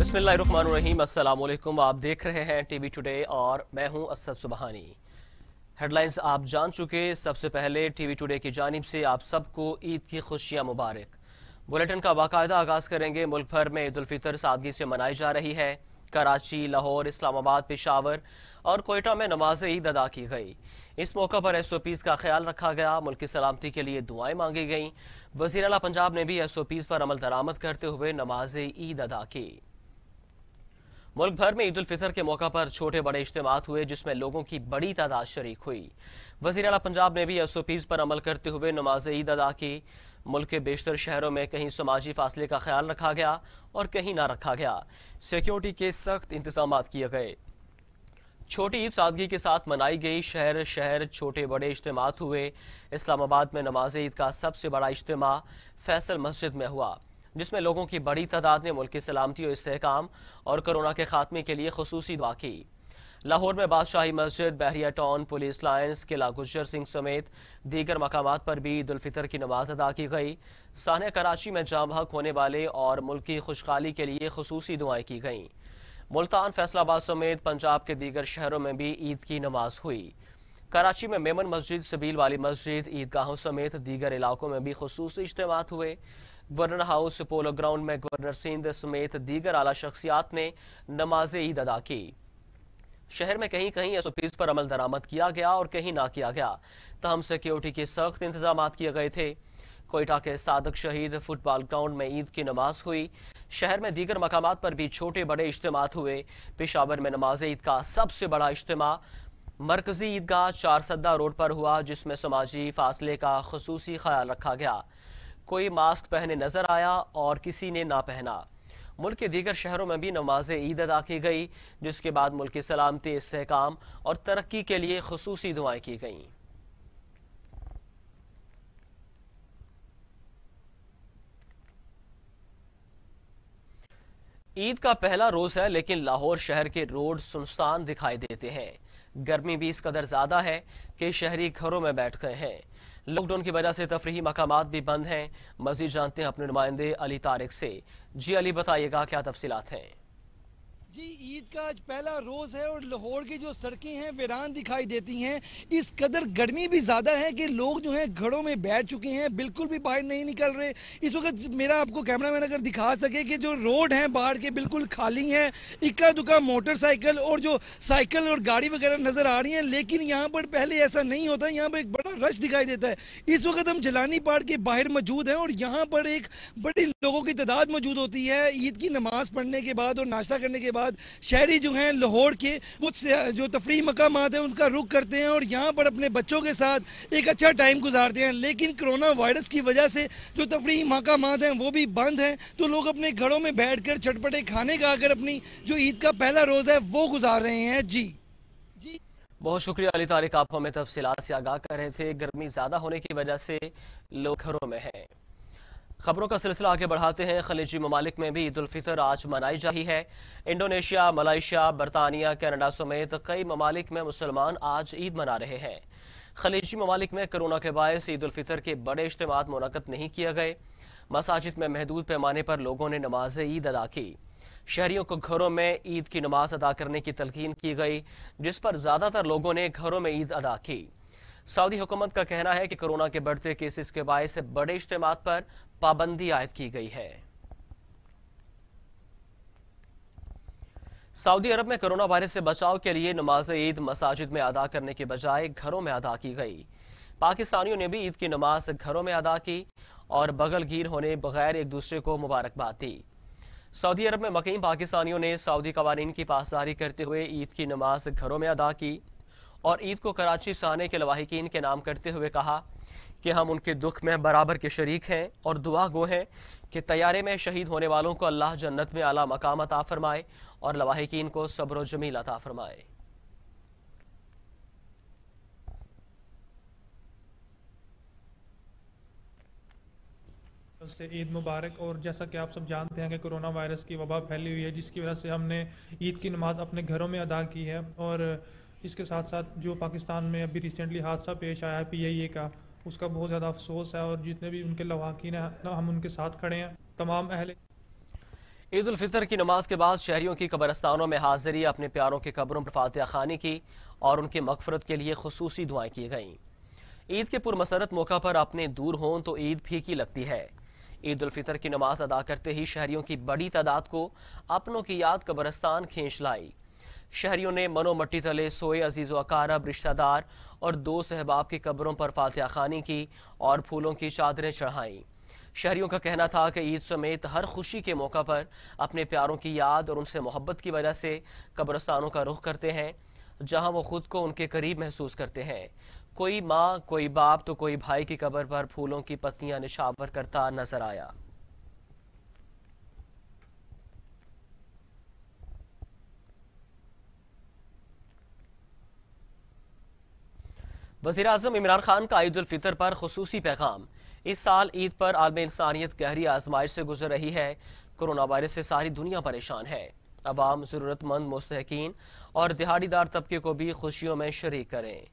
अस्सलाम वालेकुम आप देख रहे हैं टीवी टुडे और मैं हूं असद सुबहानी हेडलाइंस आप जान चुके सबसे पहले टीवी टुडे की जानब से आप सबको ईद की खुशियां मुबारक बुलेटिन का बाकायदा आगाज़ करेंगे मुल्क भर में ईदालफ़ितर सादगी से मनाई जा रही है कराची लाहौर इस्लामाबाद पेशावर और कोयटा में नमाज ईद अदा की गई इस मौका पर एस ओ पीज़ का ख्याल रखा गया मुल्क की सलामती के लिए दुआएं मांगी गईं वजीर अला पंजाब ने भी एस ओ पीज़ पर अमल दरामद करते हुए नमाज ईद अदा की मुल्क भर में ईद फितर के मौका पर छोटे बड़े इज्तम हुए जिसमें लोगों की बड़ी तादाद शरीक हुई वजी अला पंजाब ने भी एस ओ पीज पर अमल करते हुए नमाज ईद अदा की मुल्क के बेशतर शहरों में कहीं समाजी फासले का ख्याल रखा गया और कहीं ना रखा गया सिक्योरिटी के सख्त इंतजाम किए गए छोटी ईद सादगी के साथ मनाई गई शहर शहर छोटे बड़े इज्तम हुए इस्लामाबाद में नमाज ईद का सबसे बड़ा इज्तम फैसल मस्जिद में हुआ जिसमें लोगों की बड़ी तादाद ने मुल्क की सलामती और इसकाम और कोरोना के खात्मे के लिए खसूस दुआ की लाहौर में Badshahi Masjid Bahria town police lines Qila Gujjar Singh समेत दीगर मकाम पर भी ईदालफ़ितर की नमाज अदा की गई सान कराची में जाम हक होने वाले और मुल्क की खुशहाली के लिए खसूस दुआएं की गईं मुल्तान फैसलाबाद समेत पंजाब के दीगर शहरों में भी ईद की नमाज हुई कराची में मेमन मस्जिद सबील वाली मस्जिद ईदगाहों समेत दीगर इलाकों में भी खसूस इज्तम हुए गवर्नर हाउस पोलो ग्राउंड में गवर्नर सिंध समेत दीगर आला शख्सियात ने नमाज ईद अदा की शहर में कहीं कहीं एस ओ पीज पर अमल दरामद किया गया और कहीं ना किया गया तहम सिक्योरिटी के सख्त इंतजाम किए गए थे कोयटा के सादक शहीद फुटबॉल ग्राउंड में ईद की नमाज हुई शहर में दीगर मकाम पर भी छोटे बड़े इज्तम हुए पेशावर में नमाज ईद का सबसे बड़ा इज्तम मरकजी ईदगाह चार सद्दा रोड पर हुआ जिसमें समाजी फासले का खसूसी ख्याल रखा गया कोई मास्क पहने नजर आया और किसी ने ना पहना मुल्क के दीगर शहरों में भी नमाज ईद अदा की गई जिसके बाद मुल्क की सलामती इसकाम और तरक्की के लिए खसूसी दुआएं की गईं ईद का पहला रोज है लेकिन लाहौर शहर के रोड सुनसान दिखाई देते हैं गर्मी भी इस कदर ज्यादा है कि शहरी घरों में बैठ गए हैं लॉकडाउन की वजह से तफरी मकाम भी बंद हैं मजीद जानते हैं अपने नुमाइंदे अली तारिक से जी अली बताइएगा क्या तफसीत हैं जी ईद का आज पहला रोज है और लाहौर की जो सड़कें हैं वीरान दिखाई देती हैं इस कदर गर्मी भी ज़्यादा है कि लोग जो हैं घरों में बैठ चुके हैं बिल्कुल भी बाहर नहीं निकल रहे इस वक्त मेरा आपको कैमरा मैन अगर दिखा सके कि जो रोड हैं बाहर के बिल्कुल खाली हैं इक्का दुक्का मोटरसाइकिल और जो साइकिल और गाड़ी वगैरह नज़र आ रही है लेकिन यहाँ पर पहले ऐसा नहीं होता यहाँ पर एक बड़ा रश दिखाई देता है इस वक्त हम जलानी पार्क के बाहर मौजूद हैं और यहाँ पर एक बड़ी लोगों की तादाद मौजूद होती है ईद की नमाज़ पढ़ने के बाद और नाश्ता करने के बाद बाद शहरी जो हैं लाहौर के कुछ जो तफरी मकाम हैं उनका रुख करते हैं और यहाँ पर अपने बच्चों के साथ एक अच्छा टाइम गुजारते हैं लेकिन कोरोना वायरस की वजह से जो तफरी मकाम हैं वो भी बंद हैं तो लोग अपने घरों में बैठ कर चटपटे खाने का आकर अपनी जो ईद का पहला रोज़ है वो गुजार रहे हैं जी बहुत शुक्रिया अली तारिक आप हमें तफसीत से आगाह कर रहे थे गर्मी ज़्यादा होने की वजह से लोग घरों में हैं खबरों का सिलसिला आगे बढ़ाते हैं खलीजी ममालिक में भी ईदालफ़ितर आज मनाई जा रही है इंडोनेशिया मलाइशिया बरतानिया कनाडा समेत कई ममालिक में मुसलमान आज ईद मना रहे हैं खलीजी ममालिक में कोरोना के बायस उलफितर के बड़े इज्तम मुनद नहीं किए गए मसाजिद में महदूद पैमाने पर लोगों ने नमाज ईद अदा की शहरीों को घरों में ईद की नमाज अदा करने की तलकीन की गई जिस पर ज़्यादातर लोगों ने घरों में ईद अदा की सऊदी हुकूमत का कहना है कि कोरोना के बढ़ते केसेस के बायस बड़े इज्तम पर पाबंदी आयद की गई है सऊदी अरब में कोरोना वायरस से बचाव के लिए नमाज ईद मसाजिद में अदा करने के बजाय घरों में अदा की गई पाकिस्तानियों ने भी ईद की नमाज घरों में अदा की और बगल गिर होने बगैर एक दूसरे को मुबारकबाद दी सऊदी अरब में मकीम पाकिस्तानियों ने सऊदी कवानीन की पासदारी करते हुए ईद की नमाज घरों में अदा की और ईद को कराची से आने के लवाहिकीन के नाम करते हुए कहा कि हम उनके दुख में बराबर के शरीक हैं और दुआ गो हैं कि तैयारे में शहीद होने वालों को अल्लाह जन्नत में आला मकाम अता फरमाए और लवाहिकीन को सब्र जमील अता फरमाए से ईद मुबारक और जैसा कि आप सब जानते हैं कि कोरोना वायरस की वबा फैली हुई है जिसकी वजह से हमने ईद की नमाज़ अपने घरों में अदा की है और इसके साथ साथ जो पाकिस्तान में अभी रिसेंटली हादसा पेश आया है पी का उसका बहुत ज़्यादा अफसोस है और जितने भी उनके लवाकिन हैं हम उनके साथ खड़े हैं तमाम अहले ईद फितर की नमाज के बाद शहरीों की कब्रस्तानों में हाजिरी अपने प्यारों के कब्रों पर फातह खानी की और उनके मकफरत के लिए खसूस दुआएं की गईं ईद के पुरमसरत मौका पर अपने दूर हों तो ईद फीकी लगती है ईद फितर की नमाज अदा करते ही शहरीों की बड़ी तादाद को अपनों की याद कब्रस्तान खींच लाई शहरियों ने मनो मट्टी तले सोए अजीज़ अकारब रिश्तेदार और दो सहबाब की कब्रों पर फातह खानी की और फूलों की चादरें चढ़ाईं शहरियों का कहना था कि ईद समेत हर खुशी के मौका पर अपने प्यारों की याद और उनसे मोहब्बत की वजह से कब्रस्तानों का रुख करते हैं जहां वो खुद को उनके करीब महसूस करते हैं कोई माँ कोई बाप तो कोई भाई की कब्र पर फूलों की पत्तियां निशावर करता नजर आया वजी अजम इमरान खान का ईद फितर पर खसूसी पैगाम इस साल ईद पर आलम इंसानियत गहरी आजमाइश से गुजर रही है कोरोना वायरस से सारी दुनिया परेशान है अवाम ज़रूरतमंद मुस्तकिन और दिहाड़ीदार तबके को भी खुशियों में शरीक करें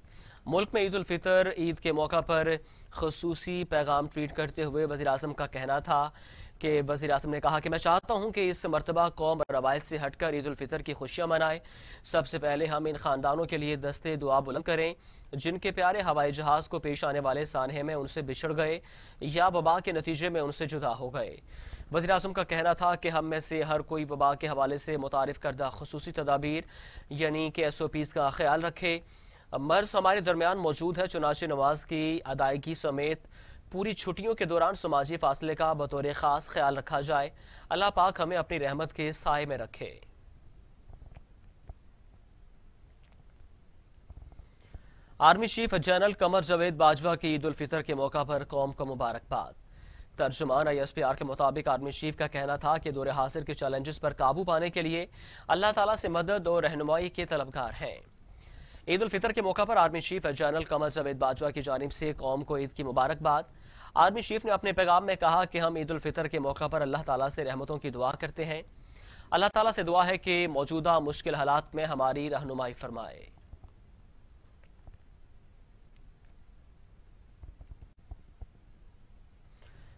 मुल्क में ईद उलफितर ईद के मौका पर खसूसी पैगाम ट्वीट करते हुए वजी अजम का कहना था के वजी अजम ने कहा कि मैं चाहता हूँ कि इस मरतबा कौम रवायत से हट कर उलफितर की खुशियाँ मनाए सबसे पहले हम इन ख़ानदानों के लिए दस्ते दुआ बुलंद करें जिनके प्यारे हवाई जहाज़ को पेश आने वाले सानहे में उनसे बिछड़ गए या वबा के नतीजे में उनसे जुदा हो गए वजी अजम का कहना था कि हम में से हर कोई वबा के हवाले से मुतारफ़ करदा खसूस तदाबीर यानी कि एस ओ पीज़ का ख्याल रखे मर्ज़ हमारे दरमियान मौजूद है चुनाच नवाज़ की अदायगी समेत पूरी छुट्टियों के दौरान समाजी फासले का बतौर ख़ास ख्याल रखा जाए अल्लाह पाक हमें अपनी रहमत के साय में रखे army chief general Qamar Javed Bajwa की ईद उल फितर के मौका पर कौम को मुबारकबाद तर्जुमान आई एस पी आर के मुताबिक आर्मी चीफ का कहना था कि दौरे हासिर के चैलेंजेस पर काबू पाने के लिए अल्लाह ताला से मदद और रहनुमाई के तलबगार हैं ईद उल फितर के मौका पर army chief general Qamar Javed Bajwa की जानब से कौम को ईद की मुबारकबाद आर्मी चीफ ने अपने पैगाम में कहा कि हम ईद उल फितर के मौका पर अल्लाह ताला से रहमतों की दुआ करते हैं अल्लाह ताला से दुआ है कि मौजूदा मुश्किल हालात में हमारी रहनुमाई फरमाए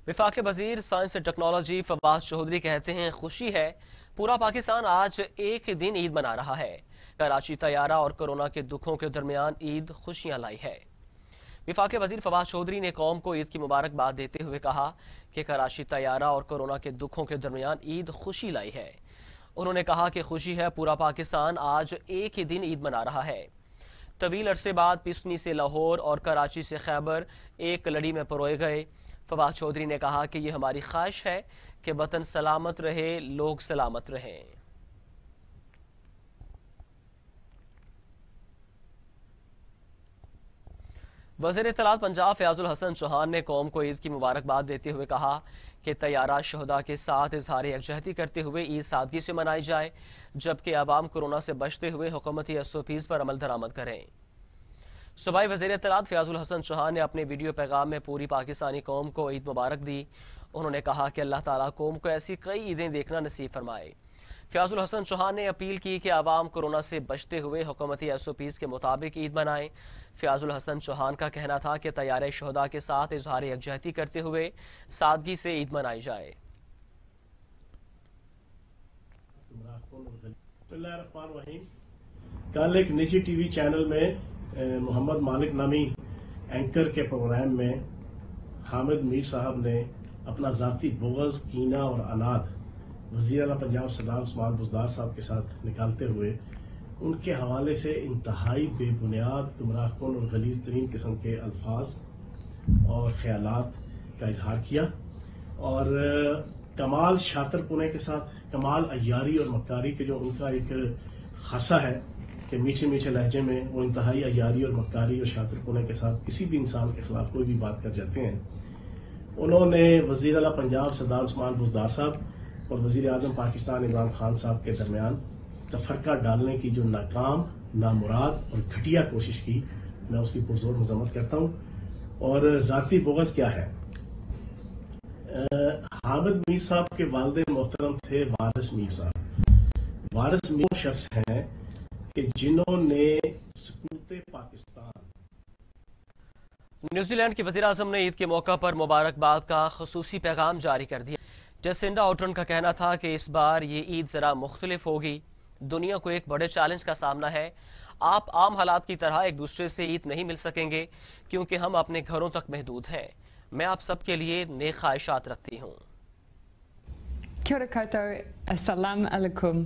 विफाक वजीर science and technology Fawad Chaudhry कहते हैं खुशी है पूरा पाकिस्तान आज एक दिन ईद मना रहा है कराची तैयारा और कोरोना के दुखों के दरमियान ईद खुशियां लाई है विफाक वजीर फवाद चौधरी ने कौम को ईद की मुबारकबाद देते हुए कहा कि कराची तैयारा और कोरोना के दुखों के दरमियान ईद खुशी लाई है उन्होंने कहा कि खुशी है पूरा पाकिस्तान आज एक ही दिन ईद मना रहा है तवील अरसे बाद पिसनी से लाहौर और कराची से खैबर एक लड़ी में परोए गए फवाद चौधरी ने कहा कि ये हमारी ख्वाहिश है कि वतन सलामत रहे लोग सलामत रहें वजीर तलात पंजाब फयाजुल हसन चौहान ने कौम को ईद की मुबारकबाद देते हुए कहा कि तैयारा शहदा के साथ इजहार यकजहती करते हुए ईद सादगी से मनाई जाए जबकि आवाम कोरोना से बचते हुए हुकूमती एस ओ पीज पर अमल दरामद करें सूबाई वजीर इतलात फयाजुल हसन चौहान ने अपने वीडियो पैगाम में पूरी पाकिस्तानी कौम को ईद मुबारक दी उन्होंने कहा कि अल्लाह तौम कौम को ऐसी कई ईदें देखना नसीब फरमाए फयाजुल हसन चौहान ने अपील की कि आवाम कोरोना से बचते हुए हुकूमती एस ओ पीज़ के मुताबिक ईद मनाएं फयाजुल हसन चौहान का कहना था कि तैयार शहदा के साथ इजहार यकजहती करते हुए सादगी से ईद मनाई जाए कल एक निजी टीवी चैनल में मोहम्मद मालिक नामी एंकर के प्रोग्राम में हामिद मीर साहब ने अपना ज़ाती बोगज़ कीना और अनाथ वजी अला पंजाब सदाम स्माल बुजदार साहब के साथ निकालते हुए उनके हवाले से इंतहाई बेबुनियाद गुमराह कन और गलीज तरीन किस्म के अल्फाज और ख्याल का इजहार किया और कमाल शातर पुणे के साथ कमाल अयारी और मकारी के जो उनका एक खासा है कि मीठे मीठे लहजे में वो इंतहाई अयारी और मकारी और शातर पुणे के साथ किसी भी इंसान के ख़िलाफ़ कोई भी बात कर जाते हैं उन्होंने वजीर अला पंजाब सरदार उस्मान बुजदार साहब और वजीर अजम पाकिस्तान इमरान खान साहब के दरमियान तफरका डालने की जो नाकाम नामुराद और घटिया कोशिश की मैं उसकी पुरजोर मजम्मत करता हूँ और ज़ाती बोगस क्या है हामिद मीर साहब के वालद मोहतरम थे वारस मीर साहब वारस मीर शख्स हैं कि जिन्होंने सकूत पाकिस्तान न्यूजीलैंड के वजी अजम ने ईद के मौका पर मुबारकबाद का खसूसी पैगाम जारी कर दिया जेसिंडा ऑटन का कहना था कि इस बार ये ईद ज़रा मुख्तलिफ होगी दुनिया को एक बड़े चैलेंज का सामना है आप आम हालात की तरह एक दूसरे से ईद नहीं मिल सकेंगे क्योंकि हम अपने घरों तक महदूद हैं मैं आप सबके लिए नेक ख्वाहिशात रखती हूँ Kia ora koutou, alaikum.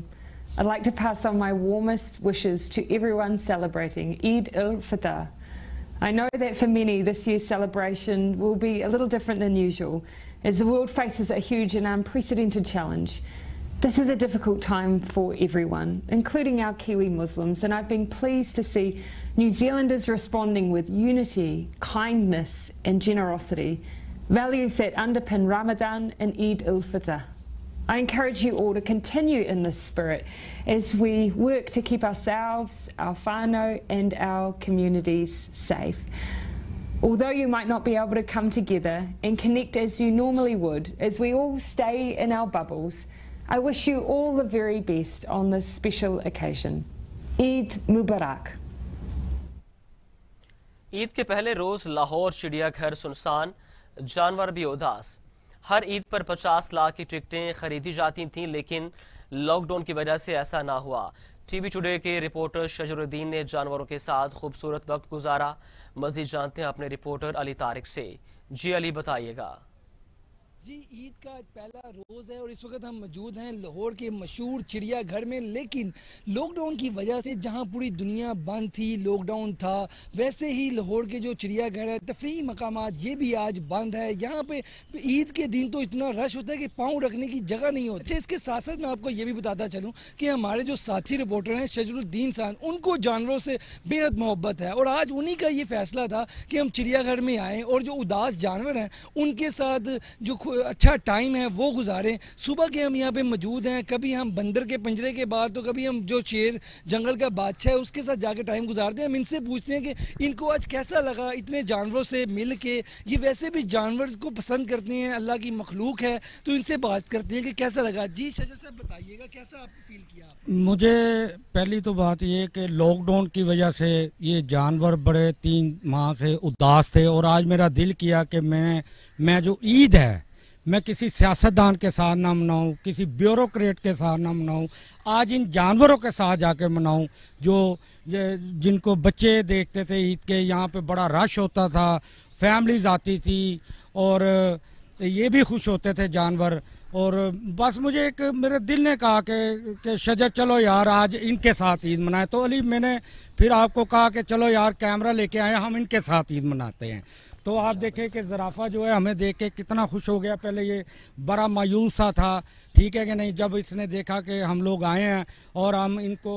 I'd like to pass on my warmest wishes to everyone celebrating Eid al Fitr. I know that for many, this year's celebration will be a little different than usual, As the world faces a huge and unprecedented challenge, this is a difficult time for everyone, including our Kiwi Muslims, and I've been pleased to see New Zealanders responding with unity, kindness, and generosity, values that underpin Ramadan and Eid al Fitr. I encourage you all to continue in this spirit as we work to keep ourselves, our whānau, and our communities safe. Although you might not be able to come together and connect as you normally would, as we all stay in our bubbles, I wish you all the very best on this special occasion. Eid Mubarak. Eid के पहले रोज लाहौर चिड़ियाघर सुनसान जानवर भी उदास हर ईद पर 50 लाख की टिकटें खरीदी जाती थीं लेकिन लॉकडाउन की वजह से ऐसा ना हुआ टीवी टुडे के रिपोर्टर शजरुद्दीन ने जानवरों के साथ खूबसूरत वक्त गुजारा मजीद जानते हैं अपने रिपोर्टर अली तारिक से जी अली बताइएगा जी ईद का आज पहला रोज़ है और इस वक्त हम मौजूद हैं लाहौर के मशहूर चिड़ियाघर में लेकिन लॉकडाउन की वजह से जहां पूरी दुनिया बंद थी लॉकडाउन था वैसे ही लाहौर के जो चिड़ियाघर है तफरी मकाम ये भी आज बंद है यहां पे ईद के दिन तो इतना रश होता है कि पाँव रखने की जगह नहीं होती अच्छा इसके साथ साथ मैं आपको ये भी बताता चलूँ कि हमारे जो साथी रिपोर्टर हैं शजरुद्दीन सान उनको जानवरों से बेहद मोहब्बत है और आज उन्हीं का ये फैसला था कि हम चिड़ियाघर में आएँ और जो उदास जानवर हैं उनके साथ जो अच्छा टाइम है वो गुजारें सुबह के हम यहाँ पे मौजूद हैं कभी हम बंदर के पंजरे के बाहर तो कभी हम जो शेर जंगल का बादशाह है उसके साथ जाके टाइम गुजारते हैं हम इनसे पूछते हैं कि इनको आज कैसा लगा इतने जानवरों से मिल के ये वैसे भी जानवर को पसंद करते हैं अल्लाह की मखलूक है तो इनसे बात करते हैं कि कैसा लगा जी शजर साहब बताइएगा कैसा आप फील किया मुझे पहली तो बात ये कि लॉकडाउन की वजह से ये जानवर बड़े तीन माह से उदास थे और आज मेरा दिल किया कि मैं मैं जो ईद है मैं किसी सियासतदान के साथ ना मनाऊं किसी ब्यूरोक्रेट के साथ ना मनाऊं आज इन जानवरों के साथ जाके मनाऊं जो जिनको बच्चे देखते थे ईद के यहाँ पे बड़ा रश होता था फैमिलीज आती थी और ये भी खुश होते थे जानवर और बस मुझे एक मेरे दिल ने कहा कि कि शजर चलो यार आज इनके साथ ईद मनाए तो अली मैंने फिर आपको कहा कि चलो यार कैमरा लेके आए हम इनके साथ ईद मनाते हैं तो आप देखें कि ज़राफ़ा जो है हमें देख के कितना खुश हो गया पहले ये बड़ा मायूस सा था ठीक है कि नहीं जब इसने देखा कि हम लोग आए हैं और हम इनको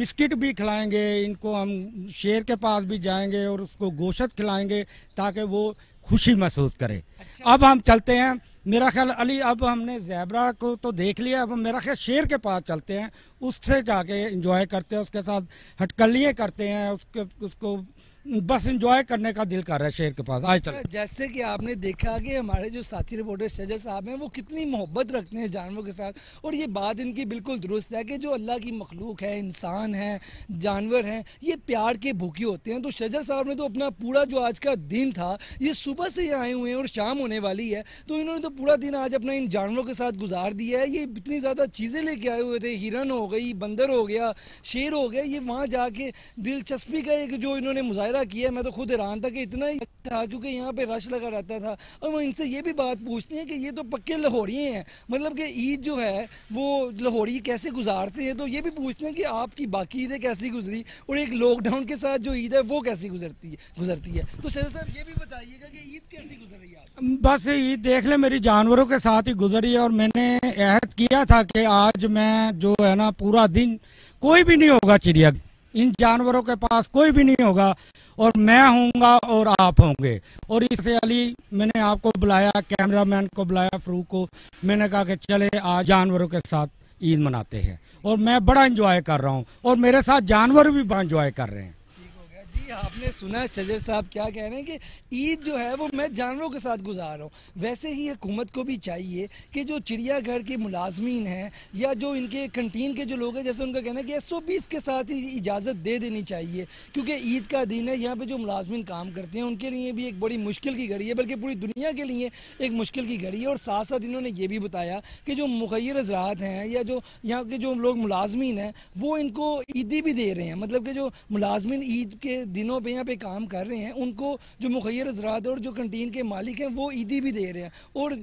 बिस्किट भी खिलाएंगे इनको हम शेर के पास भी जाएंगे और उसको गोशत खिलाएंगे ताकि वो खुशी महसूस करे अच्छा। अब हम चलते हैं मेरा ख्याल अली अब हमने जैबरा को तो देख लिया अब मेरा ख्याल शेर के पास चलते हैं उससे जाके इंजॉय करते हैं उसके साथ हटकलियाँ करते हैं उसके उसको बस इंजॉय करने का दिल कर रहा है शेर के पास आज चल जैसे कि आपने देखा कि हमारे जो साथी रिपोर्टर शजर साहब हैं वो कितनी मोहब्बत रखते हैं जानवरों के साथ और ये बात इनकी बिल्कुल दुरुस्त है कि जो अल्लाह की मखलूक है इंसान है जानवर हैं ये प्यार के भूखे होते हैं तो शजर साहब ने तो अपना पूरा जो आज का दिन था ये सुबह से ही आए हुए हैं और शाम होने वाली है तो इन्होंने तो पूरा दिन आज अपना इन जानवरों के साथ गुजार दिया है ये इतनी ज़्यादा चीज़ें लेके आए हुए थे हिरन हो गई बंदर हो गया शेर हो गया ये वहाँ जाके दिलचस्पी का एक जो इन्होंने मुजाह मुशाहरा किया मैं तो खुद हैरान था कि इतना ही था क्योंकि यहाँ पे रश लगा रहता था और वो इनसे ये भी बात पूछते हैं कि ये तो पक्के लाहौरी हैं मतलब कि ईद जो है वो लाहौरी कैसे गुजारते हैं तो ये भी पूछते हैं कि आपकी बाकी ईदें कैसी गुजरी और एक लॉकडाउन के साथ जो ईद है वो कैसी गुजरती है गुजरती है तो सर साहब ये भी बताइएगा कि ईद कैसी गुजर रही है बस ईद देख लें मेरी जानवरों के साथ ही गुजरी है और मैंने अहद किया था कि आज मैं जो है ना पूरा दिन कोई भी नहीं होगा चिड़िया इन जानवरों के पास कोई भी नहीं होगा और मैं होऊंगा और आप होंगे और इससे अली मैंने आपको बुलाया कैमरामैन को बुलाया फ्रू को मैंने कहा कि चले आज जानवरों के साथ ईद मनाते हैं और मैं बड़ा इंजॉय कर रहा हूँ और मेरे साथ जानवर भी बड़ा इंजॉय कर रहे हैं जी आपने सुना शजर साहब क्या कह रहे हैं कि ईद जो है वो मैं जानवरों के साथ गुजार रहा हूँ वैसे ही हुकूमत को भी चाहिए कि जो चिड़ियाघर के मुलाजमीन हैं या जो इनके कंटीन के जो लोग हैं जैसे उनका कहना है कि एस ओ पीस के साथ ही इजाज़त दे देनी चाहिए क्योंकि ईद का दिन है यहाँ पर जो मुलाजमन काम करते हैं उनके लिए भी एक बड़ी मुश्किल की घड़ी है बल्कि पूरी दुनिया के लिए एक मुश्किल की घड़ी है और साथ साथ इन्होंने ये भी बताया कि जो मुखर हज़रात हैं या जो यहाँ के जो लोग मुलाजमीन हैं वो इनको ईदी भी दे रहे हैं मतलब कि जो मुलाजमिन ईद के दिनों पे यहाँ पे काम कर रहे हैं उनको जो मुखर हजरात और जो कंटीन के मालिक हैं वो ईदी भी दे रहे हैं और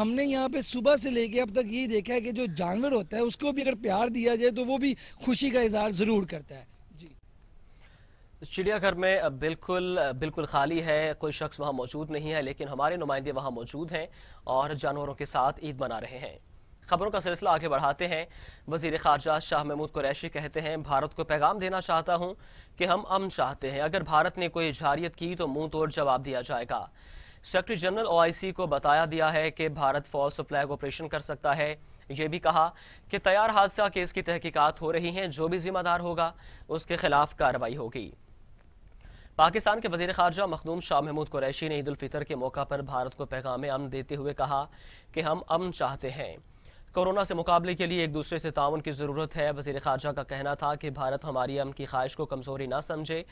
हमने यहाँ पे सुबह से लेके अब तक ये देखा है कि जो जानवर होता है उसको भी अगर प्यार दिया जाए तो वो भी खुशी का इजहार ज़रूर करता है चिड़ियाघर में बिल्कुल बिल्कुल खाली है कोई शख्स वहाँ मौजूद नहीं है लेकिन हमारे नुमाइंदे वहाँ मौजूद हैं और जानवरों के साथ ईद मना रहे हैं खबरों का सिलसिला आगे बढ़ाते हैं वजीर खारजा शाह महमूद कुरैशी कहते हैं भारत को पैगाम देना चाहता हूं कि हम अमन चाहते हैं अगर भारत ने कोई इजारियत की तो मुंह तोड़ जवाब दिया जाएगा सेक्रेटरी जनरल ओआईसी को बताया दिया है कि भारत फॉल्स फ्लैग ऑपरेशन कर सकता है ये भी कहा कि तैयार हादसा केस की तहकीकत हो रही है जो भी जिम्मेदार होगा उसके खिलाफ कार्रवाई होगी पाकिस्तान के वजीर खारजा मखदूम शाह महमूद कुरैशी ने ईद उल फितर के मौका पर भारत को पैगाम अमन देते हुए कहा कि हम अमन चाहते हैं कोरोना से मुकाबले के लिए एक दूसरे से ताउन की ज़रूरत है वजीर खारजा का कहना था कि भारत हमारी अम की ख्वाहिश को कमज़ोरी ना समझे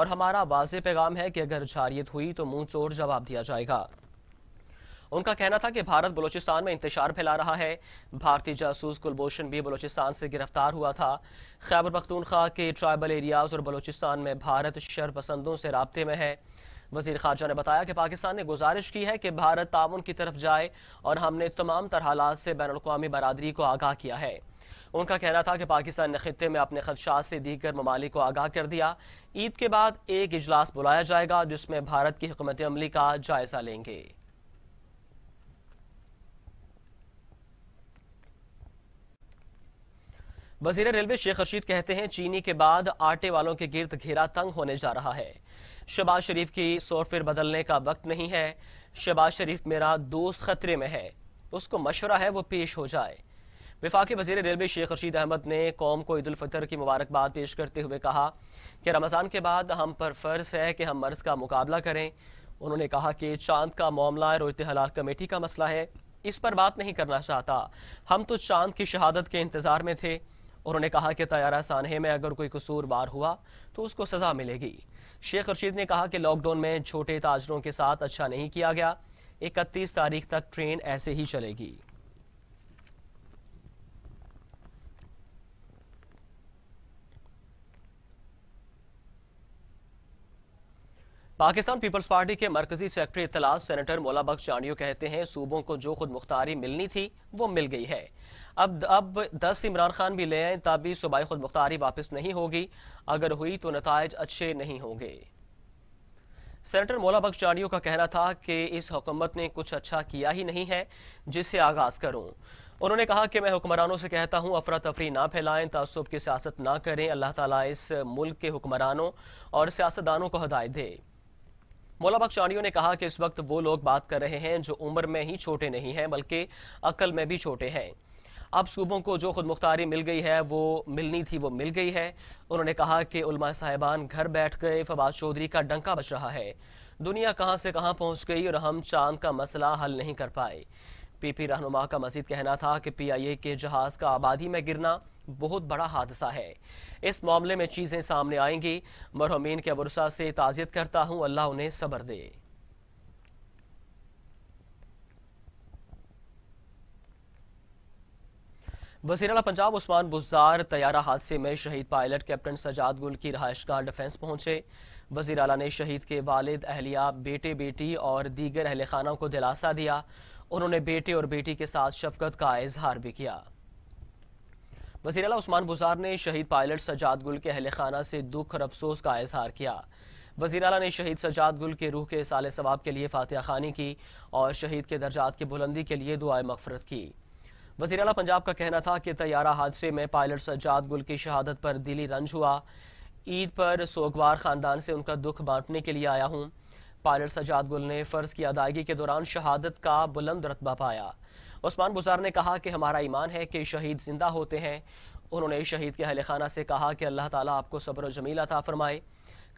और हमारा वाज पैगाम है कि अगर जारियत हुई तो मुंह चोड़ जवाब दिया जाएगा उनका कहना था कि भारत बलोचिस्तान में इंतजार फैला रहा है भारतीय जासूस कुलभूषण भी बलोचिस्तान से गिरफ्तार हुआ था खैबर पख्तूनख्वा के ट्राइबल एरियाज और बलोचिस्तान में भारत शर पसंदों से रबते में है वजीर खारजा ने बताया कि पाकिस्तान ने गुजारिश की है कि भारत ताउन की तरफ जाए और हमने तमाम तरह से बैन अवी बरदरी को आगाह किया है उनका कहना था कि पाकिस्तान ने खत्े में अपने खदशात से दीगर ममालिक को आगाह कर दिया ईद के बाद एक इजलास बुलाया जाएगा जिसमें भारत की हकूमत अमली का जायजा लेंगे वजीर रेलवे शेख रशीद कहते हैं चीनी के बाद आटे वालों के गिरद घेरा तंग होने जा रहा है शहबाज शरीफ की सॉफ्टवेयर बदलने का वक्त नहीं है शहबाज शरीफ मेरा दोस्त खतरे में है उसको मशवरा है वो पेश हो जाए विफाक वजीर रेलवे शेख रशीद अहमद ने कौम को ईद ईदालफ़ितर की मुबारकबाद पेश करते हुए कहा कि रमज़ान के बाद हम पर फ़र्ज है कि हम मर्ज़ का मुकाबला करें उन्होंने कहा कि चांद का मामला रोहित हलाल कमेटी का मसला है इस पर बात नहीं करना चाहता हम तो चांद की शहादत के इंतज़ार में थे उन्होंने कहा कि तयारा सानहे में अगर कोई कसूर वार हुआ तो उसको सज़ा मिलेगी शेख रशीद ने कहा कि लॉकडाउन में छोटे ताजरों के साथ अच्छा नहीं किया गया इकतीस तारीख तक ट्रेन ऐसे ही चलेगी पाकिस्तान पीपल्स पार्टी के मरकजी सेक्रेटरी इतलास सेनेटर मोलाबक चांडियो कहते हैं सूबों को जो खुद मुख्तारी मिलनी थी वो मिल गई है अब अब दस इमरान खान भी ले आए तब भी सूबाई खुद मुख्तारी वापस नहीं होगी अगर हुई तो नतज अच्छे नहीं होंगे सेनेटर मौला बख्श जानियों का कहना था कि इस हुकूमत ने कुछ अच्छा किया ही नहीं है जिससे आगाज़ करूँ उन्होंने कहा कि मैं हुक्मरानों से कहता हूँ अफरा तफरी ना फैलाएं तसब की सियासत ना करें अल्लाह ताला इस मुल्क के हुक्मरानों और सियासतदानों को हदायत दे मौला बख्शानियों ने कहा कि इस वक्त वो लोग बात कर रहे हैं जो उम्र में ही छोटे नहीं हैं बल्कि अकल में भी छोटे हैं अब सूबों को जो खुद मुख्तारी मिल गई है वो मिलनी थी वो मिल गई है उन्होंने कहा कि उलमा साहिबान घर बैठ गए फवाद चौधरी का डंका बच रहा है दुनिया कहाँ से कहाँ पहुँच गई और हम चांद का मसला हल नहीं कर पाए पी पी रहनुमा का मजीद कहना था कि पी आई ए के जहाज का आबादी में गिरना बहुत बड़ा हादसा है इस मामले में चीज़ें सामने आएंगी मरहमीन के वर्षा से ताज़ियत करता हूँ अल्लाह उन्हें सबर दे वजीर पंजाब उस्मान बुजार तैयारा हादसे में शहीद पायलट कैप्टन सजाद गुल की रहायश का डिफेंस पहुंचे वजीर अला ने शहीद के वालिद अहलिया बेटे बेटी और दीगर अहल खाना को दिलासा दिया उन्होंने बेटे और बेटी के साथ शफकत का इजहार भी किया वजीर अला उस्मान बुजार ने शहीद पायलट सजाद गुल के अहल खाना से दुख और अफसोस का इजहार किया वजीर अला ने शहीद सजाद गुल के रूह के साल सवाब के लिए फातह खानी की और शहीद के दर्जात की बुलंदी के लिए दुआ मफरत की वजी अला पंजाब का कहना था कि तैयारा हादसे में पायलट सज्जाद गुल की शहादत पर दिली रंज हुआ ईद पर सोगवार खानदान से उनका दुख बांटने के लिए आया हूँ पायलट सजाद गुल ने फ़र्ज़ की अदायगी के दौरान शहादत का बुलंद रतबा पाया उस्मान बुजार ने कहा कि हमारा ईमान है कि शहीद जिंदा होते हैं उन्होंने शहीद के अहल खाना से कहा कि अल्लाह ताला आपको सब्र जमील अता फरमाए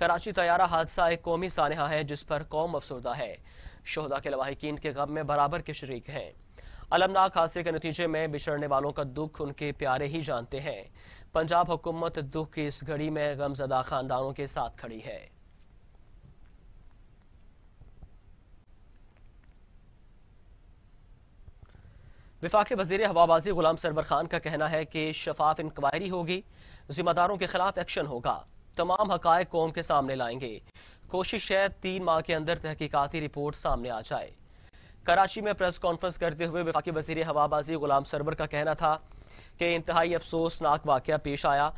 कराची तैयारा हादसा एक कौमी सानहा है जिस पर कौम अफसरदा है शहदा के लवाहकिन के गम में बराबर के शरीक हैं अलमनाक हादसे के नतीजे में बिछड़ने वालों का दुख उनके प्यारे ही जानते हैं पंजाब हुकूमत दुख की इस घड़ी में गमजदा खानदानों के साथ खड़ी है विफाक वजीर हवाबाजी गुलाम सरवर खान का कहना है कि शफाफ इंक्वायरी होगी जिम्मेदारों के खिलाफ एक्शन होगा तमाम हकायक कौम के सामने लाएंगे कोशिश है तीन माह के अंदर तहकीकती रिपोर्ट सामने आ जाए कराची में प्रेस कॉन्फ्रेंस करते हुए विफाकी वजीर हवाबाजी गुलाम सरवर का कहना था कि इंतहाई अफसोसनाक वाक़ पेश आया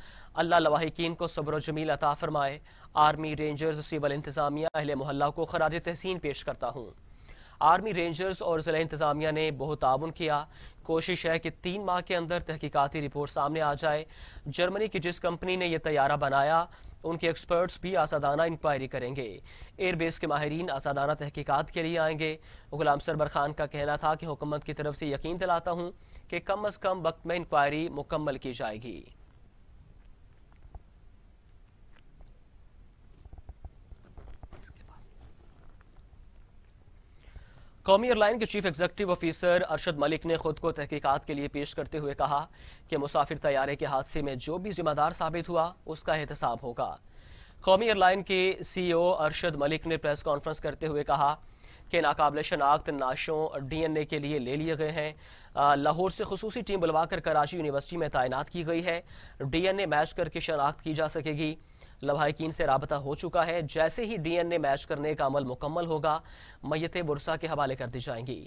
अल्लाह लवाहिकीन को सब्र जमील अता फरमाए आर्मी रेंजर्स सिविल इंतज़ामिया अहल मोहल्ला को खराज तहसीन पेश करता हूँ आर्मी रेंजर्स और ज़िला इंतज़ामिया ने बहुत ताउन किया कोशिश है कि तीन माह के अंदर तहकीकती रिपोर्ट सामने आ जाए जर्मनी की जिस कंपनी ने यह तैयारा बनाया उनके एक्सपर्ट्स भी आसादाना इंक्वायरी करेंगे एयरबेस के माहरीन आसादाना तहकीकात के लिए आएंगे गुलाम सरबर खान का कहना था कि हुकूमत की तरफ से यकीन दिलाता हूँ कि कम अज़ कम वक्त में इंक्वायरी मुकम्मल की जाएगी कौमी एयरलाइन के chief executive officer Arshad Malik ने खुद को तहकीकात के लिए पेश करते हुए कहा कि मुसाफिर तैयारे के हादसे में जो भी जिम्मेदार साबित हुआ उसका एहतसाब होगा कौमी एयरलाइन के सीईओ अरशद मलिक ने प्रेस कॉन्फ्रेंस करते हुए कहा कि नाकबिल शनाख्त नाशों डी एन ए के लिए ले लिए गए हैं लाहौर से खसूसी टीम बुलवाकर कराची यूनिवर्सिटी में तैनात की गई है डी एन ए मैच करके शनाख्त की जा सकेगी लवाकिन से रबता हो चुका है जैसे ही डीएनए मैच करने का अमल मुकम्मल होगा मैतें बुरसा के हवाले कर दी जाएंगी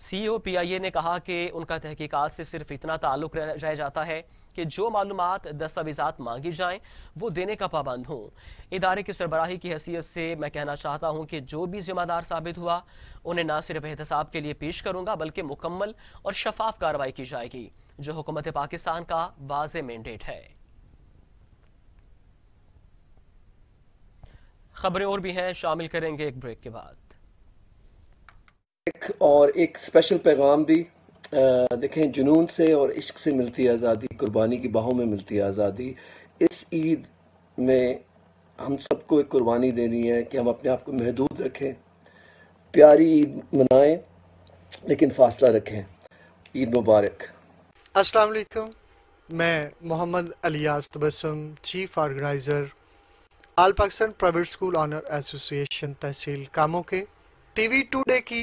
सीईओ पीआईए ने कहा कि उनका तहकीकात से सिर्फ इतना ताल्लुक रह, रह जाता है कि जो मालूम दस्तावेजात मांगी जाएं वो देने का पाबंद हूँ इदारे की सरबराही की हैसियत से मैं कहना चाहता हूँ कि जो भी जिम्मेदार साबित हुआ उन्हें ना सिर्फ एहतसाब के लिए पेश करूँगा बल्कि मुकम्मल और शफाफ कार्रवाई की जाएगी जो हुकूमत पाकिस्तान का वाज मैंडेट है खबरें और भी हैं शामिल करेंगे एक ब्रेक के बाद एक और एक स्पेशल पैगाम भी देखें जुनून से और इश्क से मिलती आज़ादी कुर्बानी की बाहों में मिलती आज़ादी इस ईद में हम सबको एक कुर्बानी देनी है कि हम अपने आप को महदूद रखें प्यारी ईद मनाएं लेकिन फासला रखें ईद मुबारक अस्सलाम वालेकुम मैं Mohammad Ilyas Tabassum chief organiser all Pakistan private school owner association तहसील कामों के टीवी टुडे की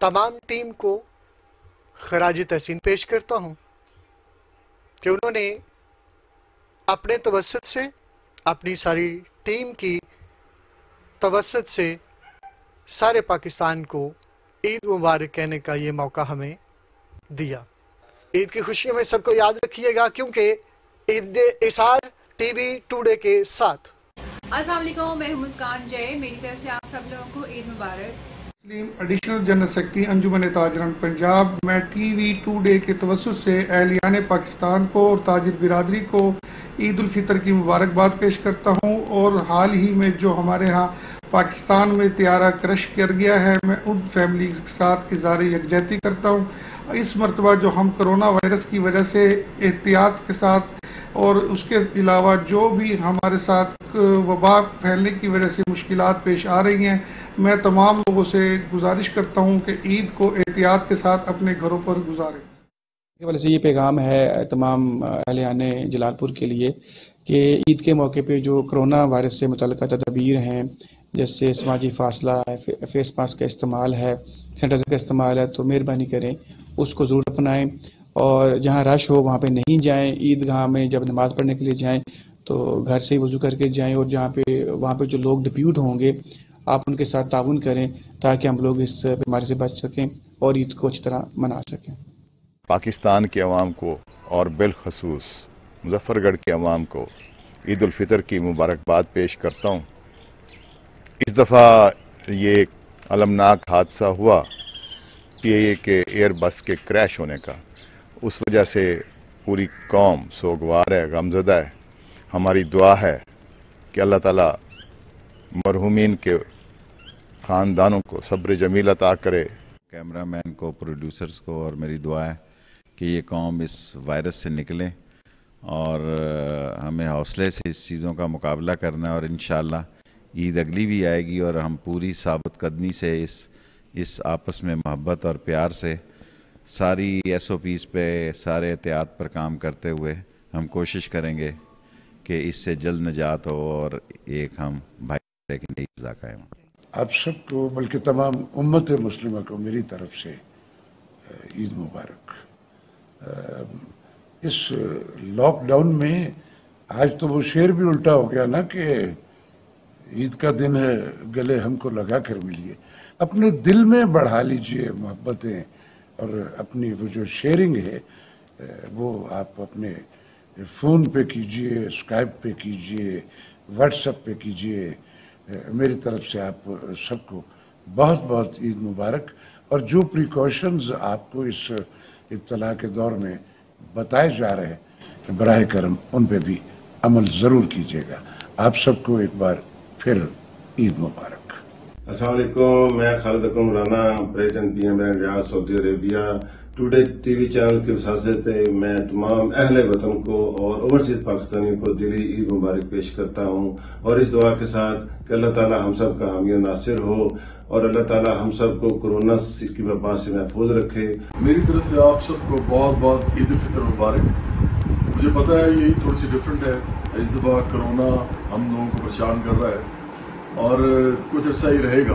तमाम टीम को खराज तहसीन पेश करता हूँ कि उन्होंने अपने तवसत से अपनी सारी टीम की तवसत से सारे पाकिस्तान को ईद मुबारक कहने का ये मौका हमें दिया ईद की खुशियों में सबको याद रखिएगा क्योंकि ईद इशार टीवी टुडे के साथ अस्सलाम मैं मुस्कान जय मेरी तरफ से आप सब लोगों को ईद मुबारक Muslim additional general secretary Anjuman Tajiran Punjab में टीवी टू डे के तवसत से एहलियान पाकिस्तान को और ताजर बिरादरी को ईद फितर की मुबारकबाद पेश करता हूँ और हाल ही में जो हमारे यहाँ पाकिस्तान में त्यारा क्रश कर गया है मैं उन फैमिली के साथ इजहार यकजहती करता हूँ इस मरतबा जो हम करोना वायरस की वजह से एहतियात के साथ और उसके अलावा जो भी हमारे साथ वबा फैलने की वजह से मुश्किल पेश आ रही हैं मैं तमाम लोगों से गुजारिश करता हूँ कि ईद को एहतियात के साथ अपने घरों पर गुजारें वाले से ये पैगाम है तमाम अहलियान जलालपुर के लिए कि ईद के मौके पे जो करोना वायरस से मुतल तदबीर हैं जैसे समाजी फासला है फेस मास्क का इस्तेमाल है सैनिटाइजर का इस्तेमाल है तो मेहरबानी करें उसको ज़रूर अपनाएं और जहाँ रश हो वहाँ पे नहीं जाएं ईदगाह में जब नमाज़ पढ़ने के लिए जाएं तो घर से ही वजू करके जाएं और जहाँ पे वहाँ पे जो लोग डिप्यूट होंगे आप उनके साथ ताउन करें ताकि हम लोग इस बीमारी से बच सकें और ईद को अच्छी तरह मना सकें पाकिस्तान के अवाम को और बिलखसूस मुजफ्फरगढ़ के अवाम को ईदालफ़ितर की मुबारकबाद पेश करता हूँ इस दफ़ा ये अलमनाक हादसा हुआ पी ए के एयरबस के क्रैश होने का उस वजह से पूरी कौम सोगवार है गमजदा है हमारी दुआ है कि अल्लाह ताला मरहूमिन के ख़ानदानों को सब्र जमील अता करे कैमरा मैन को प्रोड्यूसर्स को और मेरी दुआ है कि ये कौम इस वायरस से निकले और हमें हौसले से इस चीज़ों का मुकाबला करना है और इन ईद अगली भी आएगी और हम पूरी साबित कदमी से इस इस आपस में मोहब्बत और प्यार से सारी एस ओ पीज़ पे सारे एहतियात पर काम करते हुए हम कोशिश करेंगे कि इससे जल्द निजात हो और एक हम भाई की नई कायम आप सबको बल्कि तमाम उम्मत मुस्लिम को मेरी तरफ से ईद मुबारक इस लॉकडाउन में आज तो वो शेर भी उल्टा हो गया ना कि ईद का दिन है गले हमको लगा कर मिलिए अपने दिल में बढ़ा लीजिए मोहब्बतें और अपनी वो जो शेयरिंग है वो आप अपने फ़ोन पे कीजिए स्काइप पे कीजिए व्हाट्सएप पे कीजिए मेरी तरफ से आप सबको बहुत बहुत ईद मुबारक और जो प्रिकॉशंस आपको इस इब्तला के दौर में बताए जा रहे हैं बर करम उन पर भी अमल ज़रूर कीजिएगा आप सबको एक बार फिर ईद मुबारक असलम मैं Khalid Kumrana present P M Riyadh Saudi Arabia today TV channel की वसाजत मैं तमाम अहल वतन को और ओवरसीज पाकिस्तानियों को दिली ईद मुबारक पेश करता हूँ और इस दुआ के साथ कि अल्लाह ताला हम सब का हामी नासिर हो और अल्लाह ताला हम सब को कोरोना की वबा से महफूज रखे मेरी तरफ से आप सबको बहुत बहुत ईद फितर मुबारक मुझे पता है ये थोड़ी सी डिफरेंट है इस दफ़ा कोरोना हम लोगों को परेशान कर रहा है और कुछ ऐसा ही रहेगा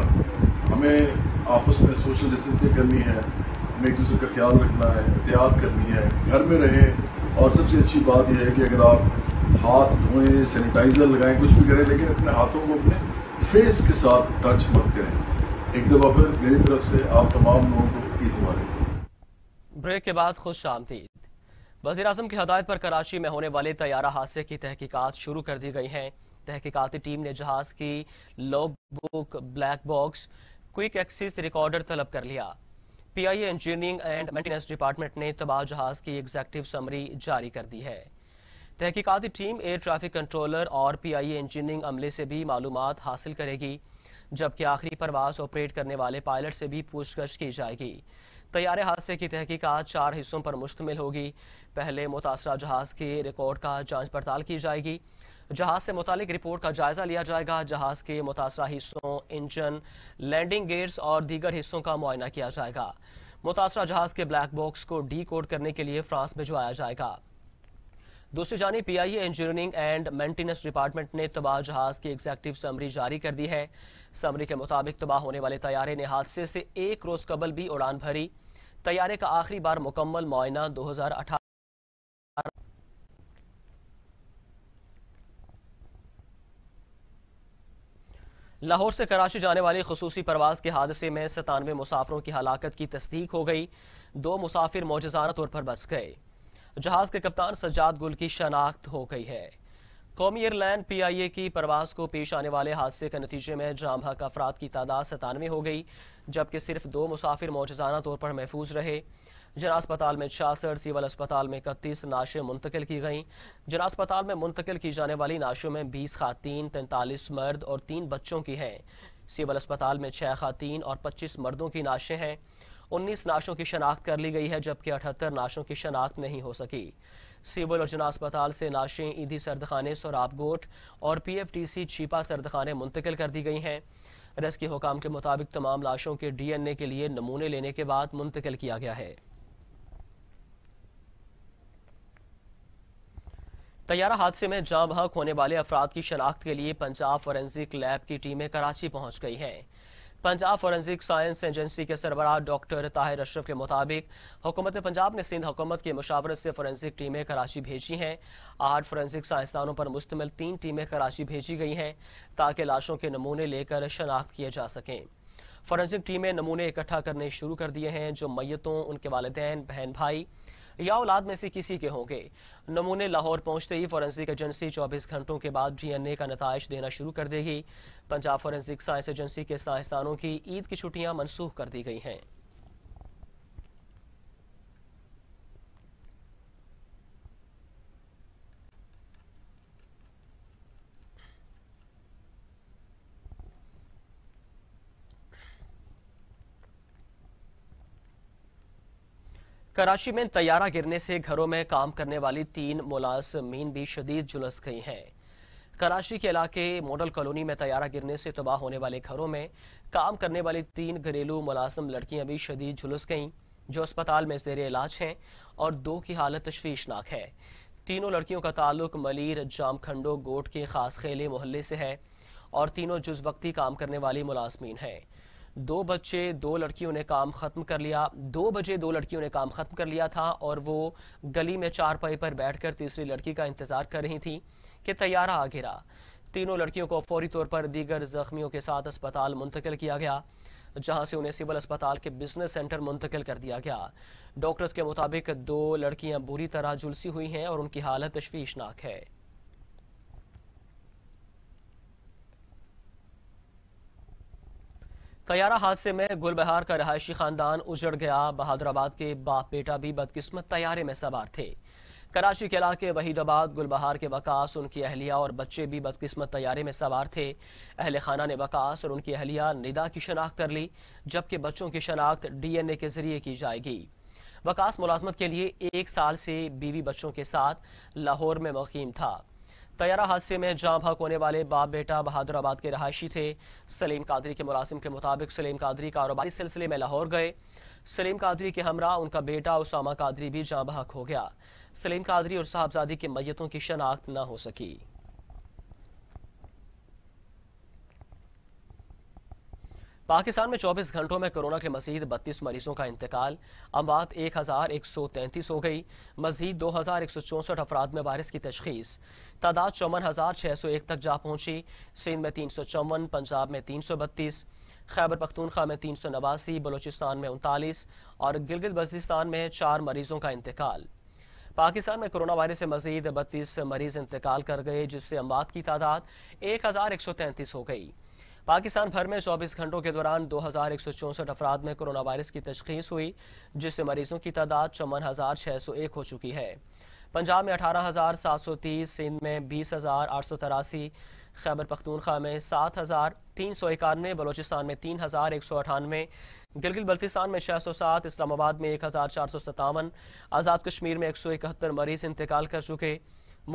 हमें आपस में सोशल डिस्टेंसिंग करनी है हमें एक दूसरे का ख्याल रखना है एहतियात करनी है घर में रहें और सबसे अच्छी बात यह है कि अगर आप हाथ धोएं सैनिटाइज़र लगाएं कुछ भी करें लेकिन अपने हाथों को अपने फेस के साथ टच मत करें एक दफ़ा फिर मेरी तरफ से आप तमाम लोगों को ईद मुबारक ब्रेक के बाद खुश आमदी वजीर अजम की हदायत पर कराची में होने वाले तैयारा हादसे की तहकीकत शुरू कर दी गई हैं तहकीकती टीम ने जहाज की log book black box quick access recorder तलब कर लिया PIA engineering and maintenance department ने तबाह जहाज की एग्जैक्टिव समरी जारी कर दी है तहकीकती टीम एयर ट्रैफिक कंट्रोलर और पीआईए इंजीनियरिंग अमले से भी मालूम हासिल करेगी जबकि आखिरी प्रवास ऑपरेट करने वाले पायलट से भी पूछताछ की जाएगी तैयारे हादसे की तहकीकत चार हिस्सों पर मुश्तमिल होगी पहले मुतासरा जहाज के रिकॉर्ड का जांच पड़ताल की जाएगी जहाज से मुतालिक रिपोर्ट का जायजा लिया जाएगा जहाज के मुतासरा हिस्सों इंजन लैंडिंग गेट्स और दीगर हिस्सों का मुआयना किया जाएगा मुतासरा जहाज के ब्लैक बॉक्स को डी कोड करने के लिए फ्रांस भिजवाया जाएगा दूसरी जानी PIA engineering and maintenance department ने तबाह जहाज की एग्जैक्टिव समरी जारी कर दी है समरी के मुताबिक तबाह होने वाले तैयारे ने हादसे से एक रोज कबल भी उड़ान भरी तैयारे का आखिरी बार मुकम्मल मुआयना अठारह लाहौर से कराची जाने वाली खसूसी परवाज के हादसे में सतानवे मुसाफरों की हलाकत की तस्दीक हो गई दो मुसाफिर मोजाना तौर पर बस गए जहाज के कप्तान सज्जाद गुल की शनाख्त हो गई है कौमी एयरलाइन पी आई ए की परवास को पेश आने वाले हादसे के नतीजे में जाम हक अफराद की तादाद सतानवे हो गई जबकि सिर्फ दो मुसाफिर मोजाना तौर पर महफूज रहे जिला अस्पताल में छियासठ सिविल अस्पताल में इकतीस नाशें मुंतकिल की गईं जिला अस्पताल में मुंतकिल की जाने वाली नाशों में बीस खातन तैंतालीस मर्द और तीन बच्चों की हैं सिविल अस्पताल में छः खातन और पच्चीस मर्दों की नाशें हैं उन्नीस नाशों की शनाख्त कर ली गई है जबकि अठहत्तर नाशों की शनाख्त नहीं हो सकी सिविल और जना अस्पताल से नाशें ईदी सर्दखाने सोराबगोट और पी एफ टी सी छिपा सर्दखाने मुंतकिल कर दी गई हैं रेस्क्यू हुकाम के मुताबिक तमाम लाशों के डी एन ए के लिए नमूने लेने के बाद मुंतकिल किया गया है तैयारा हादसे में जाम हक होने वाले अफराद की शनाख्त के लिए पंजाब फोरेंसिक लैब की टीमें कराची पहुंच गई हैं पंजाब फोरेंसिक साइंस एजेंसी के सरबराह डॉक्टर ताहिर अशरफ के मुताबिक हुकूमत पंजाब ने सिंध हुकूमत की मशावरत से फोरेंसिक टीमें कराची भेजी हैं आठ फोरेंसिक साइंसदानों पर मुश्तमिल तीन टीमें कराची भेजी गई हैं ताकि लाशों के नमूने लेकर शनाख्त किए जा सकें फोरेंसिक टीमें नमूने इकट्ठा करने शुरू कर दिए हैं जो मैतों उनके वालदेन बहन भाई या औलाद में से किसी के होंगे नमूने लाहौर पहुंचते ही फोरेंसिक एजेंसी 24 घंटों के बाद डीएनए का नतज देना शुरू कर देगी पंजाब फोरेंसिक साइंस एजेंसी के साइंसदानों की ईद की छुट्टियां मनसूख कर दी गई हैं कराची में तैयारा गिरने से घरों में काम करने वाली तीन मुलाजमीन भी शदीद झुलस गई हैं कराची के इलाके मॉडल कॉलोनी में तैयारा गिरने से तबाह होने वाले घरों में काम करने वाली तीन घरेलू मुलाजम लड़कियां भी शदीद झुलस गईं जो अस्पताल में जेर इलाज हैं और दो की हालत तशवीशनाक है तीनों लड़कियों का ताल्लुक मलिर जामखंडो गोट के खास खेले मोहल्ले से है और तीनों वक्ती काम करने वाली मुलाजमीन हैं दो बच्चे दो लड़कियों ने काम ख़त्म कर लिया दो बजे दो लड़कियों ने काम ख़त्म कर लिया था और वो गली में चार पाई पर बैठकर तीसरी लड़की का इंतज़ार कर रही थी कि तैयारा आ गिरा तीनों लड़कियों को फौरी तौर पर दीगर जख्मियों के साथ अस्पताल मुंतकिल किया गया जहां से उन्हें सिविल अस्पताल के बिजनेस सेंटर मुंतकिल कर दिया गया डॉक्टर्स के मुताबिक दो लड़कियां बुरी तरह झुलसी हुई हैं और उनकी हालत तश्वीशनाक है तैयारा हादसे में गुलबहार का रहायशी खानदान उजड़ गया बहादुराबाद के बाप बेटा भी बदकिस्मत तैयारे में सवार थे कराची के इलाके वहीदाबाद गुलबहार के वकास उनकी अहलिया और बच्चे भी बदकिस्मत तैयारे में सवार थे अहल खाना ने वकास और उनकी अहलिया निदा की शनाख्त कर ली जबकि बच्चों की शनाख्त डी एन ए के जरिए की जाएगी वकास मुलाजमत के लिए एक साल से बीवी बच्चों के साथ लाहौर में मुकीम था तैयारा हादसे में जहाँ भाग होने वाले बाप बेटा बहादुराबाद के रहायशी थे सलीम कादरी के मुलाजिम के मुताबिक सलीम कादरी कारोबारी सिलसिले में लाहौर गए सलीम कादरी के हमरा उनका बेटा उसामा कादरी भी जहाँ भाग हो गया सलीम कादरी और साहबजादी की मैतों की शनाख्त न हो सकी पाकिस्तान में 24 घंटों में कोरोना के मजीद 32 मरीजों का इंतकाल अमवात एक हज़ार एक सौ तैंतीस हो गई मजीद दो हज़ार एक सौ चौंसठ अफराद में वायरस की तशखीस तादाद चौवन हज़ार छः सौ एक तक जा पहुंची सिंध में तीन सौ चौवन पंजाब में तीन सौ बत्तीस खैबर पख्तूनखा में तीन सौ नवासी बलोचिस्तान में उनतालीस और गिलगित बल्तिस्तान में चार मरीजों का इंतकाल पाकिस्तान में कोरोना वायरस से मजीद बत्तीस मरीज इंतकाल कर गए जिससे अमवात की तादाद एक हज़ार एक सौ तैंतीस हो गई पाकिस्तान भर में 24 घंटों के दौरान दो हज़ार एक सौ चौंसठ अफराद में कोरोना वायरस की तशखीस हुई जिससे मरीजों की तादाद चौवन हज़ार छः सौ एक हो चुकी है पंजाब में अठारह हज़ार सात सौ तीस सिंध में बीस हज़ार आठ सौ तिरासी खैबर पख्तूनखा में सात हज़ार तीन सौ इक्यानवे बलोचिस्तान में तीन हज़ार एक सौ अठानवे गिलगित बल्तिस्तान में छः सौ सात इस्लामाबाद में एक हज़ार चार सौ सतावन आज़ाद कश्मीर में एक सौ इकहत्तर मरीज इंतकाल कर चुके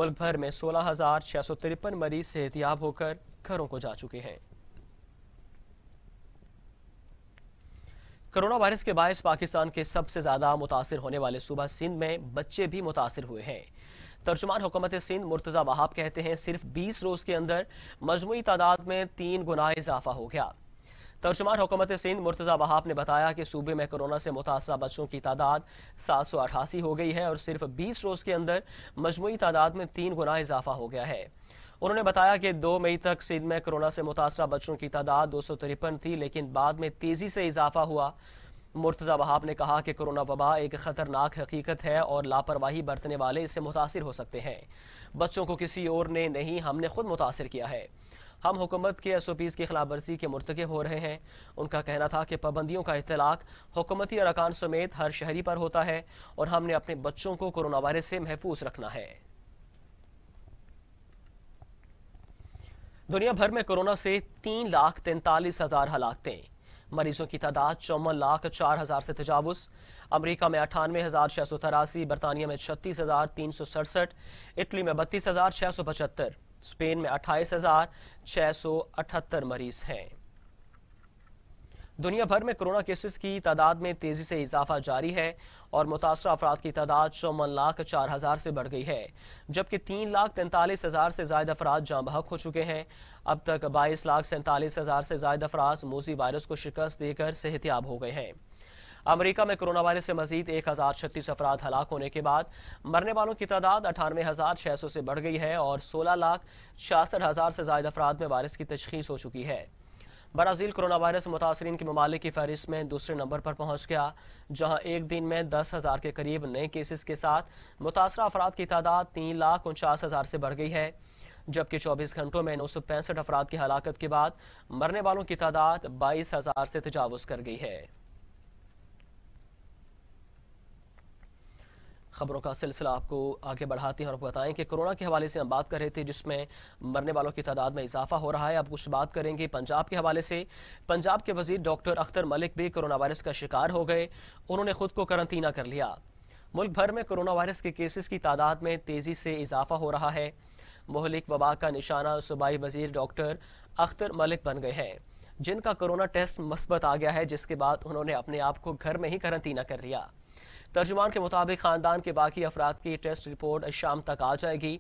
मुल्क भर में सोलह हज़ार छः सौ तिरपन मरीज सेहतियाब होकर घरों को जा चुके हैं कोरोना वायरस के बायस पाकिस्तान के सबसे ज्यादा मुतासर होने वाले सूबा सिंध में बच्चे भी मुतासर हुए हैं तर्जुमान हुकूमत सिंध मुर्तज़ा वहाब कहते हैं सिर्फ 20 रोज़ के अंदर मजमू तादाद में तीन गुना इजाफा हो गया तर्जुमान हुकूमत सिंध मुर्तज़ा वहाब ने बताया कि सूबे में कोरोना से मुतासर बच्चों की तादाद सात सौ अठासी हो गई है और सिर्फ बीस रोज़ के अंदर मजमू तादाद में तीन गुना इजाफा हो गया है उन्होंने बताया कि दो मई तक सिंध में कोरोना से मुतासर बच्चों की तादाद दो सौ तिरपन थी लेकिन बाद में तेजी से इजाफा हुआ मुर्तज़ा वहाब ने कहा कि कोरोना वबा एक ख़तरनाक हकीकत है और लापरवाही बरतने वाले इससे मुतासर हो सकते हैं बच्चों को किसी और ने नहीं हमने खुद मुतासर किया है हम हुकूमत के एस ओ पीज़ की खिलाफ वर्जी के मरतकब हो रहे हैं उनका कहना था कि पाबंदियों का इतलाक हुकूमती अरकान समेत हर शहरी पर होता है और हमने अपने बच्चों को कोरोना वायरस से महफूज रखना है दुनिया भर में कोरोना से तीन लाख तैंतालीस हजार हलाकतें मरीजों की तादाद चौवन लाख चार हजार से तजावुज़ अमरीका में अठानवे हजार छः सौ तिरासी बरतानिया में छत्तीस हजार तीन सौ सड़सठ इटली में बत्तीस हजार छः सौ पचहत्तर स्पेन में अट्ठाईस हजार छः सौ अठहत्तर मरीज हैं दुनिया भर में कोरोना केसेस की तादाद में तेजी से इजाफा जारी है और मुतासर अफराद की तादाद चौवन लाख चार हजार से बढ़ गई है जबकि तीन लाख तैंतालीस हजार से ज्यादा अफराद जहाँ बहक हो चुके हैं अब तक बाईस लाख सैंतालीस हजार से जायद अफराज मोजी वायरस को शिकस्त देकर सेहतियाब हो गए हैं अमेरिका में कोरोना वायरस से मजीद एक हजार छत्तीस अफराद हलाक होने के बाद मरने वालों की तादाद अठानवे हजार छह सौ से बढ़ गई है और सोलह लाख छियासठ हजार से ज्यादा अफराद में वायरस की तशखीस हो चुकी है ब्राज़ील कोरोना वायरस मुतासरीन के ममालिक की फहरिस्त में दूसरे नंबर पर पहुँच गया जहाँ एक दिन में दस हज़ार के करीब नए केसेस के साथ मुतासर अफराद की तादाद तीन लाख उनचास हज़ार से बढ़ गई है जबकि 24 घंटों में नौ सौ पैंसठ अफराद की हलाकत के बाद मरने वालों की तादाद बाईस हज़ार से तजावज़ कर गई है खबरों का सिलसिला आपको आगे बढ़ाते हैं और बताएं कि कोरोना के हवाले से हम बात कर रहे थे जिसमें मरने वालों की तादाद में इजाफा हो रहा है अब कुछ बात करेंगे पंजाब के हवाले से पंजाब के वजीर डॉक्टर अख्तर मलिक भी कोरोना वायरस का शिकार हो गए उन्होंने खुद को करंतना कर लिया मुल्क भर में कोरोना वायरस के केसेस की तादाद में तेज़ी से इजाफा हो रहा है मोहलिक वबा का निशाना सूबाई वजीर डॉक्टर अख्तर मलिक बन गए हैं जिनका कोरोना टेस्ट मस्बत आ गया है जिसके बाद उन्होंने अपने आप को घर में ही करंतना कर लिया तर्जुमान के मुताबिक ख़ानदान के बाकी अफराद की टेस्ट रिपोर्ट शाम तक आ जाएगी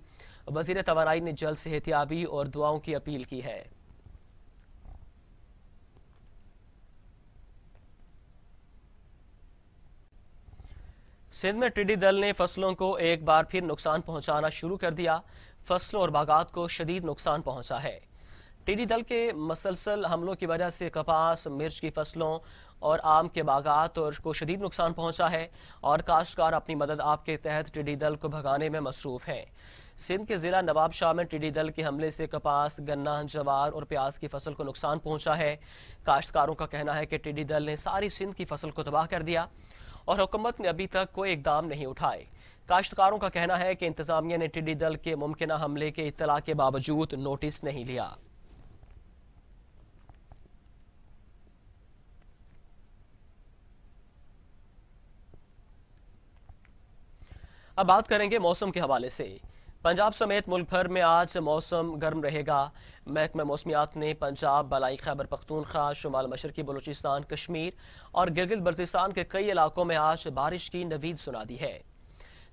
वजीर तवानाई ने जल्द सेहतियाबी और दुआओं की अपील की है सिंध में टिड्डी दल ने फसलों को एक बार फिर नुकसान पहुंचाना शुरू कर दिया फसलों और बागात को शदीद नुकसान पहुंचा है टिड्डी दल के मसलसल हमलों की वजह से कपास मिर्च की फसलों और आम के बागात और को शदीद नुकसान पहुंचा है और काश्तकार अपनी मदद आपके तहत टिड्डी दल को भगाने में मसरूफ हैं सिंध के ज़िला नवाब शाह में टीडी दल के हमले से कपास गन्ना जवार और प्याज की फसल को नुकसान पहुंचा है काश्तकारों का कहना है कि टिड्डी दल ने सारी सिंध की फसल को तबाह कर दिया और हुकूमत ने अभी तक कोई इकदाम नहीं उठाए काश्तकारों का कहना है कि इंतजामिया ने टिडी दल के मुमकिन हमले के इतला के बावजूद नोटिस नहीं लिया अब बात करेंगे मौसम के हवाले से पंजाब समेत मुल्क भर में आज मौसम गर्म रहेगा महकमा मौसमियात ने पंजाब बलाई खैबर पख्तूनखा शुमाल मशरकी बलूचिस्तान कश्मीर और गिलगित बल्तिस्तान के कई इलाकों में आज बारिश की नवीद सुना दी है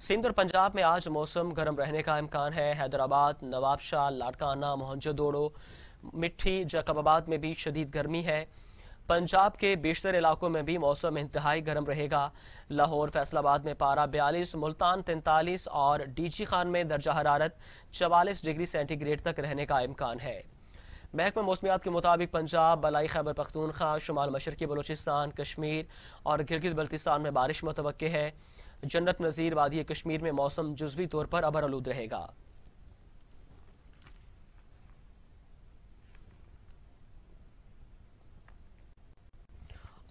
सिंध और पंजाब में आज मौसम गर्म रहने का इम्कान है हैदराबाद नवाबशाह लाटकाना मोहनजोदोड़ो मिट्टी जकबाबाद में भी शदीद गर्मी है पंजाब के बेशतर इलाकों में भी मौसम इंतहाई गर्म रहेगा लाहौर फैसलाबाद में पारा बयालीस मुल्तान तैंतालीस और डीजी खान में दर्जा हरारत चवालीस डिग्री सेंटीग्रेड तक रहने का इम्कान है महकमा मौसमियात के मुताबिक पंजाब बलाई खैबर पख्तूनखा शुमाल मशरकी बलोचिस्तान कश्मीर और गिलगित बल्तिस्तान में बारिश मुतव है जन्नत नज़ीर वादी कश्मीर में मौसम जजवी तौर पर आलूद रहेगा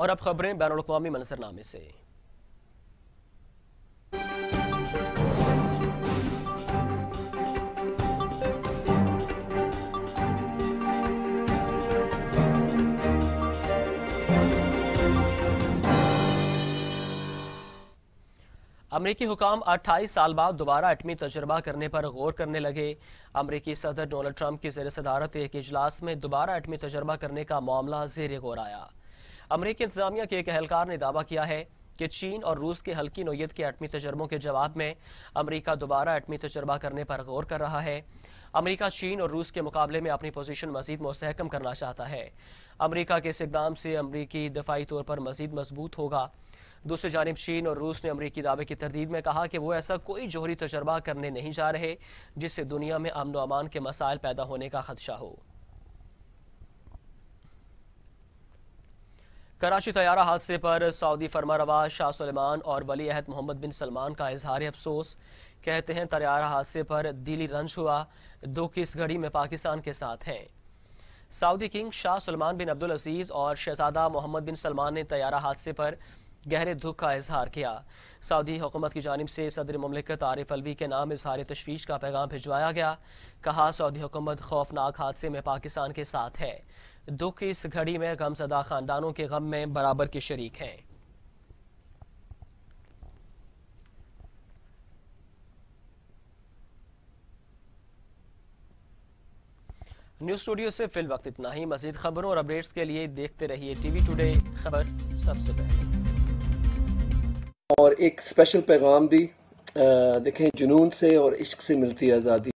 और अब खबरें बैन अवी मंजरनामे से अमरीकी हुकाम 28 साल बाद दोबारा एटमी तजर्बा करने पर गौर करने लगे अमरीकी सदर डोनाल्ड ट्रंप की जेर सदारत एक इजलास में दोबारा एटमी तजर्बा करने का मामला जेर गौर आया अमरीकी इंतजामिया के एक अहलकार ने दावा किया है कि चीन और रूस के हल्की नोयत के एटमी तजर्बों के जवाब में अमरीका दोबारा एटमी तजर्बा करने पर गौर कर रहा है अमरीका चीन और रूस के मुकाबले में अपनी पोजीशन मजीद मस्तहकम करना चाहता है अमरीका के इस इकदाम से अमरीकी दफाई तौर पर मजीद मजबूत होगा दूसरी जानब चीन और रूस ने अमरीकी दावे की तरदीद में कहा कि वो ऐसा कोई जोहरी तजर्बा करने नहीं जा रहे जिससे दुनिया में अमन अमान के मसाइल पैदा होने का खदशा हो कराची तैयारा हादसे पर सऊदी फरमा शाह सलेमान और वली अहद मोहम्मद बिन सलमान का इजहार अफसोस कहते हैं तैयारा हादसे पर दिली रंज हुआ दो इस घड़ी में पाकिस्तान के साथ हैं सऊदी किंग शाह सलमान बिन अब्दुल अजीज़ और शहजादा मोहम्मद बिन सलमान ने तैयारा हादसे पर गहरे दुख का इजहार किया सऊदी हुकूमत की जानब से सदर ममलिकत आरिफ अलवी के नाम इजहार तशवीश का पैगाम भिजवाया गया कहा सऊदी हुकूमत खौफनाक हादसे में पाकिस्तान के साथ है दुख की इस घड़ी में गमसदा खानदानों के गम में बराबर के शरीक हैं न्यूज स्टूडियो से फिल वक्त इतना ही मजीद खबरों और अपडेट्स के लिए देखते रहिए टीवी टुडे खबर सबसे पहले और एक स्पेशल पैगाम भी देखें जुनून से और इश्क से मिलती है आज़ादी